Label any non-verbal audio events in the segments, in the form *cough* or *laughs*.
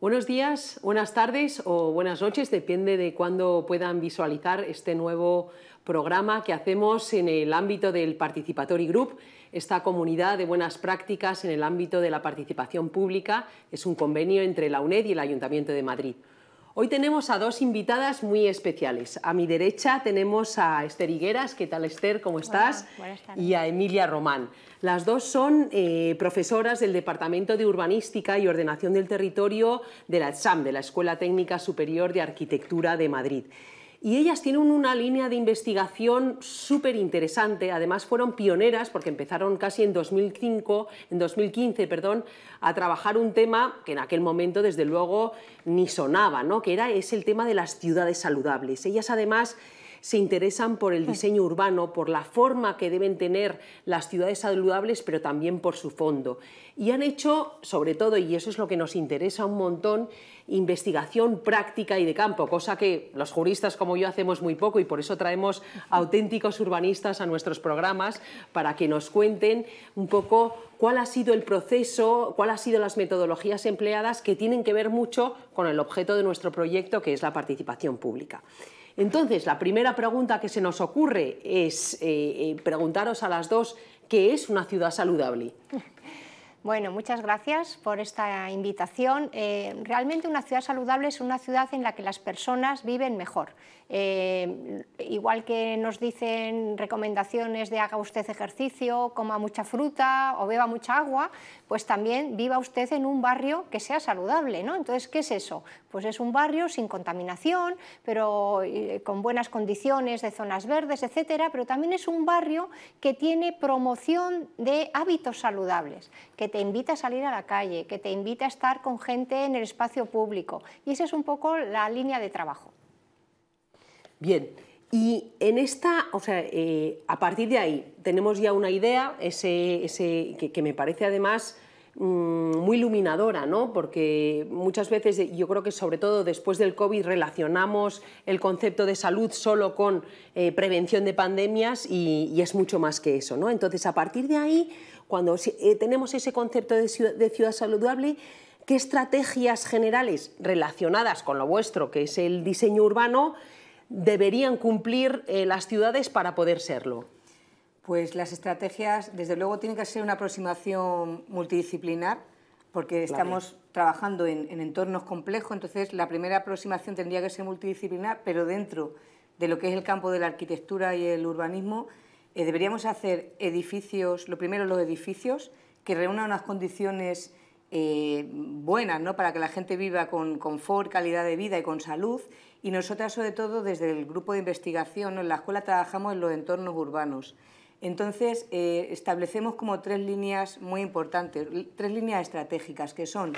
Buenos días, buenas tardes o buenas noches, depende de cuándo puedan visualizar este nuevo programa que hacemos en el ámbito del Participatory Group, esta comunidad de buenas prácticas en el ámbito de la participación pública. Es un convenio entre la UNED y el Ayuntamiento de Madrid. Hoy tenemos a dos invitadas muy especiales. A mi derecha tenemos a Esther Higueras. ¿Qué tal, Esther? ¿Cómo estás? Y a Emilia Román. Las dos son eh, profesoras del Departamento de Urbanística y Ordenación del Territorio de la SAM, de la Escuela Técnica Superior de Arquitectura de Madrid. Y ellas tienen una línea de investigación súper interesante. Además, fueron pioneras porque empezaron casi en 2005, en 2015, perdón, a trabajar un tema que en aquel momento, desde luego, ni sonaba, ¿no? Que era es el tema de las ciudades saludables. Ellas además se interesan por el mm. diseño urbano, por la forma que deben tener las ciudades saludables, pero también por su fondo. Y han hecho, sobre todo, y eso es lo que nos interesa un montón, investigación práctica y de campo, cosa que los juristas como yo hacemos muy poco y por eso traemos auténticos urbanistas a nuestros programas para que nos cuenten un poco cuál ha sido el proceso, cuál han sido las metodologías empleadas que tienen que ver mucho con el objeto de nuestro proyecto, que es la participación pública. Entonces, la primera pregunta que se nos ocurre es eh, eh, preguntaros a las dos qué es una ciudad saludable. *laughs* Bueno, muchas gracias por esta invitación. Eh, realmente una ciudad saludable es una ciudad en la que las personas viven mejor, eh, igual que nos dicen recomendaciones de haga usted ejercicio, coma mucha fruta o beba mucha agua, pues también viva usted en un barrio que sea saludable, ¿no? Entonces, ¿qué es eso? Pues es un barrio sin contaminación, pero eh, con buenas condiciones de zonas verdes, etcétera, pero también es un barrio que tiene promoción de hábitos saludables, que te invita a salir a la calle, que te invita a estar con gente en el espacio público. Y esa es un poco la línea de trabajo. Bien, y en esta, o sea, eh, a partir de ahí tenemos ya una idea, ese, que, me parece además mm, muy iluminadora, ¿no? Porque muchas veces, yo creo que sobre todo después del COVID relacionamos el concepto de salud solo con eh, prevención de pandemias y, es mucho más que eso, ¿no? Entonces, a partir de ahí, cuando eh, tenemos ese concepto de de ciudad saludable, ¿qué estrategias generales relacionadas con lo vuestro, que es el diseño urbano, deberían cumplir eh, las ciudades para poder serlo? Pues las estrategias, desde luego, tienen que ser una aproximación multidisciplinar, porque estamos trabajando en, entornos complejos, entonces la primera aproximación tendría que ser multidisciplinar, pero dentro de lo que es el campo de la arquitectura y el urbanismo, eh, deberíamos hacer edificios, lo primero los edificios, que reúnan unas condiciones eh, buenas, ¿no? para que la gente viva con confort, calidad de vida y con salud. Y nosotras, sobre todo, desde el grupo de investigación, en la escuela trabajamos en los entornos urbanos. Entonces, eh, establecemos como tres líneas muy importantes, tres líneas estratégicas, que son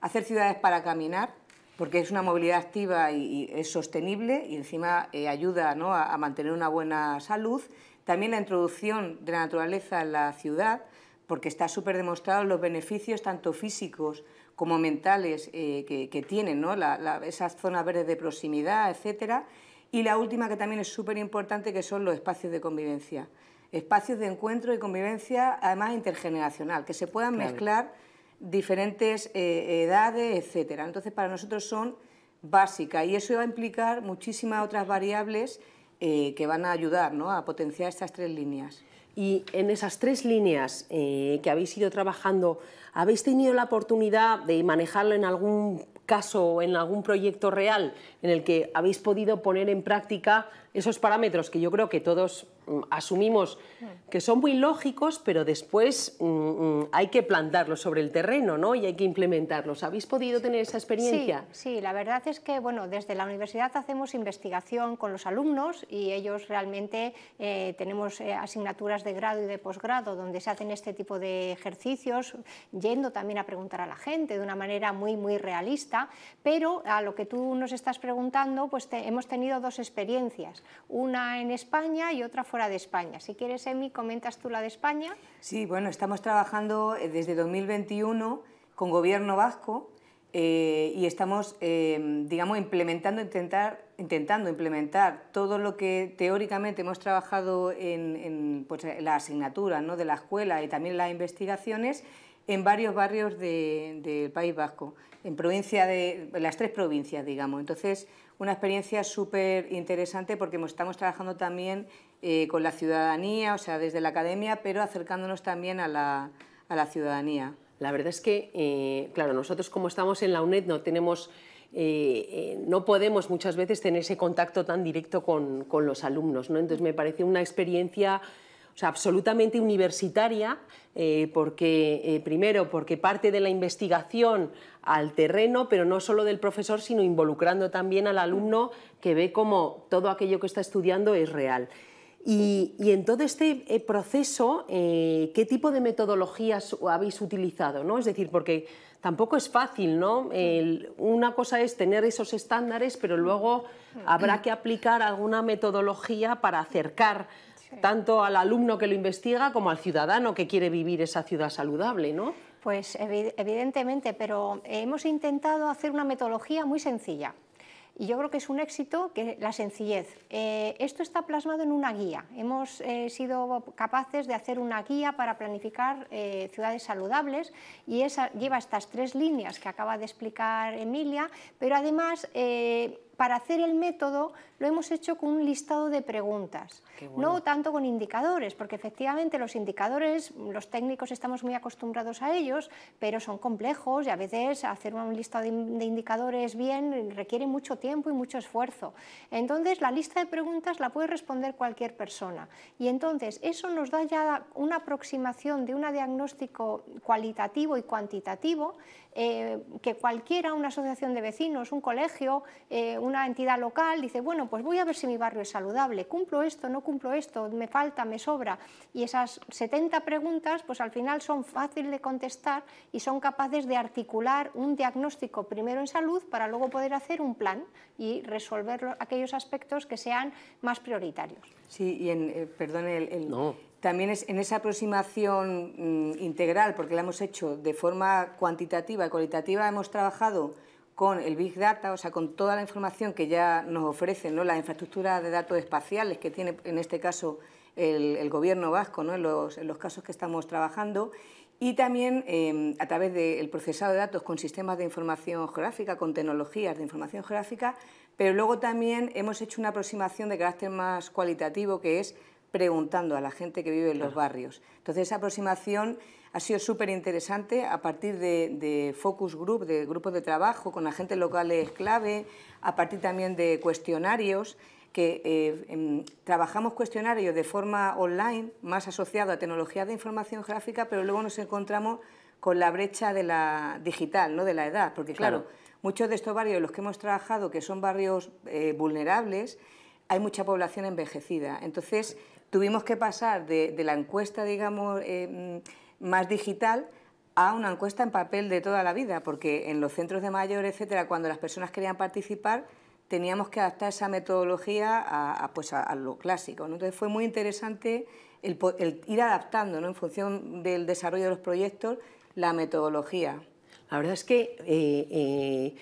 hacer ciudades para caminar, porque es una movilidad activa y, es sostenible y encima eh, ayuda a, a mantener una buena salud. También la introducción de la naturaleza en la ciudad, porque está súper demostrado los beneficios tanto físicos como mentales eh, que, tienen ¿no? la, esas zonas verdes de proximidad, etc. Y la última que también es súper importante que son los espacios de convivencia, espacios de encuentro y convivencia además intergeneracional, que se puedan mezclar diferentes eh, edades, etcétera. Entonces para nosotros son básicas y eso va a implicar muchísimas otras variables eh, que van a ayudar a potenciar estas tres líneas. Y en esas tres líneas eh, que habéis ido trabajando, ¿habéis tenido la oportunidad de manejarlo en algún caso o en algún proyecto real en el que habéis podido poner en práctica esos parámetros que yo creo que todos mm, asumimos mm. que son muy lógicos, pero después mm, hay que plantarlos sobre el terreno ¿no? y hay que implementarlos. ¿Habéis podido tener esa experiencia? Sí, la verdad es que bueno, desde la universidad hacemos investigación con los alumnos y ellos realmente eh, tenemos eh, asignaturas de grado y de posgrado donde se hacen este tipo de ejercicios, yendo también a preguntar a la gente de una manera muy, muy realista, pero a lo que tú nos estás preguntando, pues hemos tenido dos experiencias una en España y otra fuera de España. Si quieres, Emi, comentas tú la de España. Sí, bueno, estamos trabajando eh, desde 2021 con Gobierno Vasco eh, y estamos, eh, digamos, implementando, intentar, intentando implementar todo lo que teóricamente hemos trabajado en, pues, la asignatura ¿no? de la escuela y también las investigaciones en varios barrios del País Vasco, en provincia de, las tres provincias, digamos. Entonces, una experiencia súper interesante porque estamos trabajando también eh, con la ciudadanía, o sea, desde la academia, pero acercándonos también a la, ciudadanía. La verdad es que, eh, claro, nosotros como estamos en la UNED no tenemos... Eh, no podemos muchas veces tener ese contacto tan directo con, con los alumnos, ¿no? Entonces me parece una experiencia o sea, absolutamente universitaria, eh, porque eh, primero porque parte de la investigación al terreno, pero no solo del profesor, sino involucrando también al alumno que ve cómo todo aquello que está estudiando es real. Y, en todo este eh, proceso, ¿qué tipo de metodologías habéis utilizado? Es decir, porque tampoco es fácil, ¿no? una cosa es tener esos estándares, pero luego habrá que aplicar alguna metodología para acercar tanto al alumno que lo investiga como al ciudadano que quiere vivir esa ciudad saludable, ¿no? Pues evidentemente, pero hemos intentado hacer una metodología muy sencilla. Y yo creo que es un éxito que la sencillez. Eh, esto está plasmado en una guía. Hemos eh, sido capaces de hacer una guía para planificar eh, ciudades saludables y esa lleva estas tres líneas que acaba de explicar Emilia, pero además para hacer el método lo hemos hecho con un listado de preguntas, no tanto con indicadores, porque efectivamente los indicadores, los técnicos estamos muy acostumbrados a ellos, pero son complejos y a veces hacer un listado de, indicadores bien requiere mucho tiempo y mucho esfuerzo. Entonces, la lista de preguntas la puede responder cualquier persona. Y entonces, eso nos da ya una aproximación de un diagnóstico cualitativo y cuantitativo eh, que cualquiera, una asociación de vecinos, un colegio, eh, una entidad local, dice, bueno, pues voy a ver si mi barrio es saludable, cumplo esto, no cumplo esto, me falta, me sobra. Y esas 70 preguntas, pues al final son fáciles de contestar y son capaces de articular un diagnóstico primero en salud para luego poder hacer un plan y resolver aquellos aspectos que sean más prioritarios. Sí, y en, eh, perdón, también es en esa aproximación mm, integral, porque la hemos hecho de forma cuantitativa y cualitativa, hemos trabajado con el Big Data, o sea, con toda la información que ya nos ofrecen ¿no? las infraestructuras de datos espaciales que tiene en este caso el, gobierno vasco ¿no? en, los, casos que estamos trabajando y también em, a través del procesado de datos con sistemas de información geográfica, con tecnologías de información geográfica, pero luego también hemos hecho una aproximación de carácter más cualitativo que es preguntando a la gente que vive en los barrios. Entonces, esa aproximación ha sido súper interesante a partir de, focus group, de grupos de trabajo con agentes locales clave, a partir también de cuestionarios que eh, em, trabajamos cuestionarios de forma online, más asociado a tecnologías de información gráfica, pero luego nos encontramos con la brecha de la digital, no de la edad, porque claro, muchos de estos barrios en los que hemos trabajado, que son barrios eh, vulnerables, hay mucha población envejecida. Entonces, tuvimos que pasar de, la encuesta, digamos, em, más digital a una encuesta en papel de toda la vida, porque en los centros de mayor, etcétera, cuando las personas querían participar, teníamos que adaptar esa metodología a, pues a, lo clásico. Entonces fue muy interesante el, ir adaptando, ¿no? en función del desarrollo de los proyectos, la metodología. La verdad es que, eh, eh,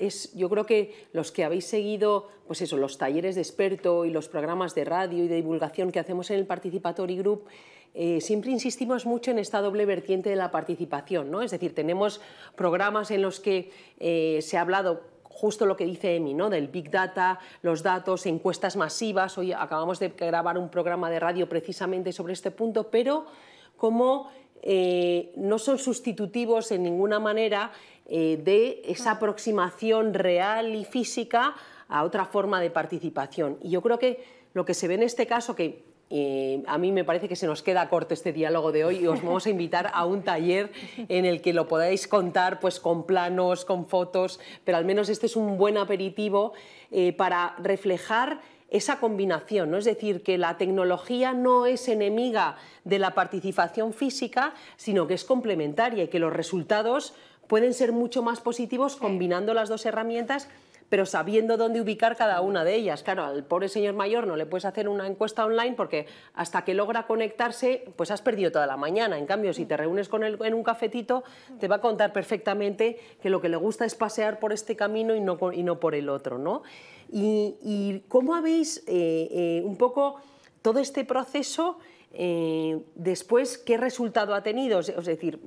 es, yo creo que los que habéis seguido, pues eso, los talleres de experto y los programas de radio y de divulgación que hacemos en el Participatory Group, eh, siempre insistimos mucho en esta doble vertiente de la participación, ¿no? Es decir, tenemos programas en los que eh, se ha hablado justo lo que dice Emi, ¿no? Del big data, los datos, encuestas masivas. Hoy acabamos de grabar un programa de radio precisamente sobre este punto, pero como eh, no son sustitutivos en ninguna manera de esa mm. aproximación real y física a otra forma de participación. Y yo creo que lo que se ve en este caso, que eh, a mí me parece que se nos queda corto este diálogo de hoy y os vamos a invitar a un taller en el que lo podáis contar pues, con planos, con fotos, pero al menos este es un buen aperitivo eh, para reflejar esa combinación, ¿no? es decir, que la tecnología no es enemiga de la participación física, sino que es complementaria y que los resultados pueden ser mucho más positivos combinando las dos herramientas pero sabiendo dónde ubicar cada una de ellas. Claro, al pobre señor mayor no le puedes hacer una encuesta online porque hasta que logra conectarse, pues has perdido toda la mañana. En cambio, si te reúnes con él en un cafetito, te va a contar perfectamente que lo que le gusta es pasear por este camino y no, por el otro, ¿no? Y, cómo habéis eh, eh, un poco todo este proceso... Eh, después, ¿qué resultado ha tenido? Es decir,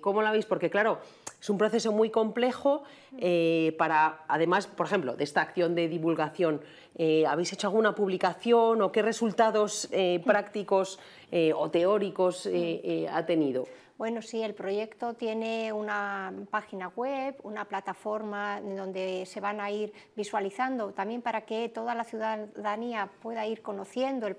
¿cómo lo habéis? Porque claro, es un proceso muy complejo eh, para, además, por ejemplo, de esta acción de divulgación, eh, ¿habéis hecho alguna publicación o qué resultados eh, *laughs* prácticos? Eh, o teóricos eh, mm. eh, ha tenido? Bueno, sí, el proyecto tiene una página web, una plataforma donde se van a ir visualizando, también para que toda la ciudadanía pueda ir conociendo el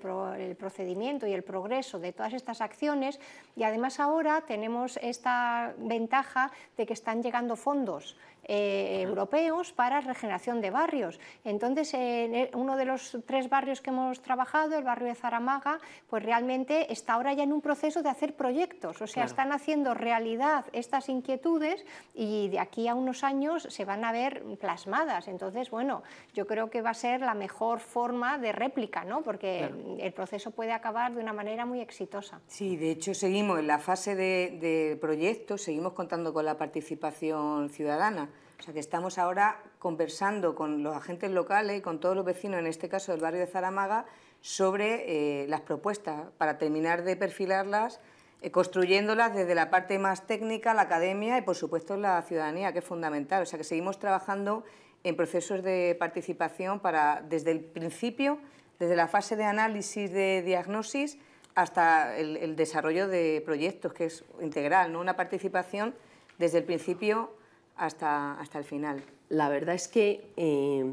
procedimiento y el progreso de todas estas acciones. Y además ahora tenemos esta ventaja de que están llegando fondos eh, europeos para regeneración de barrios. Entonces, en eh, uno de los tres barrios que hemos trabajado, el barrio de Zaramaga, pues realmente está ahora ya en un proceso de hacer proyectos, o sea, están haciendo realidad estas inquietudes y de aquí a unos años se van a ver plasmadas. Entonces, bueno, yo creo que va a ser la mejor forma de réplica, ¿no? Porque el proceso puede acabar de una manera muy exitosa. Sí, de hecho seguimos en la fase de proyectos, seguimos contando con la participación ciudadana. O sea que estamos ahora conversando con los agentes locales y con todos los vecinos, en este caso del barrio de Zaramaga, sobre eh, las propuestas para terminar de perfilarlas, eh, construyéndolas desde la parte más técnica, la academia y por supuesto la ciudadanía, que es fundamental. O sea que seguimos trabajando en procesos de participación para desde el principio, desde la fase de análisis de diagnosis hasta el, el desarrollo de proyectos, que es integral, ¿no? una participación desde el principio hasta, hasta el final. La verdad es que eh,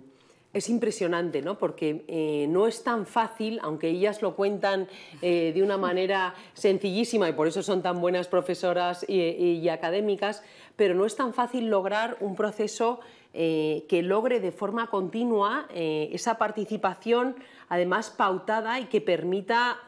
es impresionante, ¿no? Porque eh, no es tan fácil, aunque ellas lo cuentan eh, de una manera *laughs* sencillísima y por eso son tan buenas profesoras y, académicas, pero no es tan fácil lograr un proceso que logre de forma continua esa participación, además pautada y que permita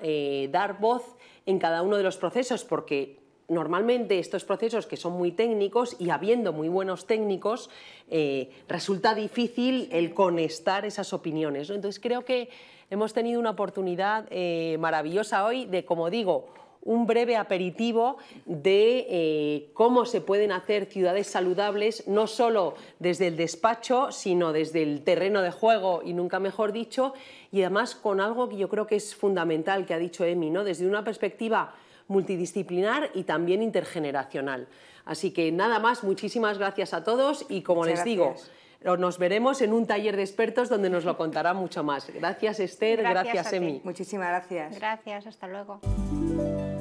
dar voz en cada uno de los procesos, porque normalmente estos procesos que son muy técnicos y habiendo muy buenos técnicos, eh, resulta difícil el conectar esas opiniones. Entonces creo que hemos tenido una oportunidad eh, maravillosa hoy de, como digo, un breve aperitivo de eh, cómo se pueden hacer ciudades saludables, no solo desde el despacho, sino desde el terreno de juego y nunca mejor dicho, y además con algo que yo creo que es fundamental que ha dicho Emi, ¿no? desde una perspectiva multidisciplinar y también intergeneracional. Así que nada más, muchísimas gracias a todos y como les digo, nos veremos en un taller de expertos donde nos lo contará mucho más. Gracias Esther, gracias, gracias Emi. Muchísimas gracias. Gracias, hasta luego.